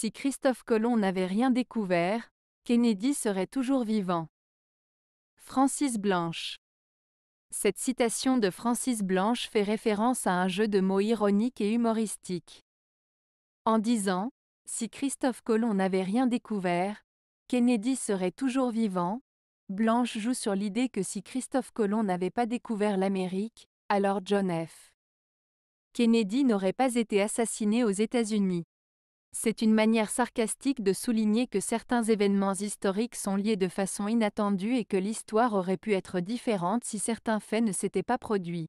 Si Christophe Colomb n'avait rien découvert, Kennedy serait toujours vivant. Francis Blanche Cette citation de Francis Blanche fait référence à un jeu de mots ironique et humoristique. En disant, si Christophe Colomb n'avait rien découvert, Kennedy serait toujours vivant, Blanche joue sur l'idée que si Christophe Colomb n'avait pas découvert l'Amérique, alors John F. Kennedy n'aurait pas été assassiné aux États-Unis. C'est une manière sarcastique de souligner que certains événements historiques sont liés de façon inattendue et que l'histoire aurait pu être différente si certains faits ne s'étaient pas produits.